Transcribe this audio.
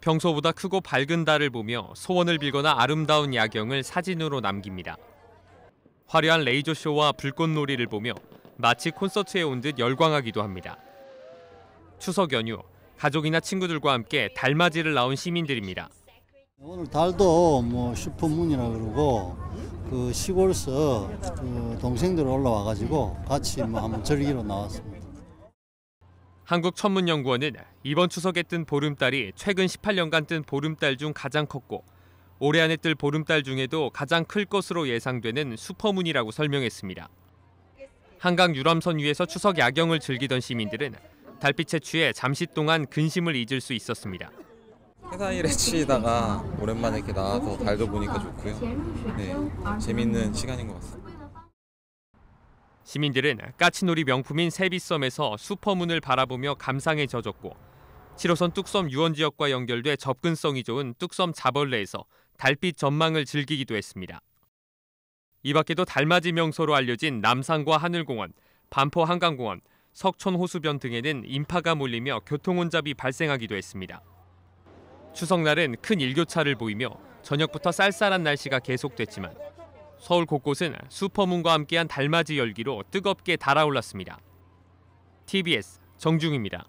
평소보다 크고 밝은 달을 보며 소원을 빌거나 아름다운 야경을 사진으로 남깁니다. 화려한 레이저 쇼와 불꽃놀이를 보며 마치 콘서트에 온 듯 열광하기도 합니다. 추석 연휴 가족이나 친구들과 함께 달맞이를 나온 시민들입니다. 오늘 달도 뭐 슈퍼문이라 그러고 그 시골서 그 동생들 올라와 가지고 같이 뭐 한번 즐기러 나왔습니다. 한국천문연구원은 이번 추석에 뜬 보름달이 최근 18년간 뜬 보름달 중 가장 컸고 올해 안에 뜰 보름달 중에도 가장 클 것으로 예상되는 슈퍼문이라고 설명했습니다. 한강 유람선 위에서 추석 야경을 즐기던 시민들은 달빛에 취해 잠시 동안 근심을 잊을 수 있었습니다. 회사 일에 치이다가 오랜만에 이렇게 나와서 달도 보니까 좋고요. 네, 재밌는 시간인 것 같습니다. 시민들은 까치놀이 명품인 세비섬에서 수퍼문을 바라보며 감상에 젖었고 7호선 뚝섬 유원지역과 연결돼 접근성이 좋은 뚝섬 자벌레에서 달빛 전망을 즐기기도 했습니다. 이 밖에도 달맞이 명소로 알려진 남산과 하늘공원, 반포 한강공원, 석촌 호수변 등에는 인파가 몰리며 교통혼잡이 발생하기도 했습니다. 추석날은 큰 일교차를 보이며 저녁부터 쌀쌀한 날씨가 계속됐지만 서울 곳곳은 슈퍼문과 함께한 달맞이 열기로 뜨겁게 달아올랐습니다. TBS 정중입니다.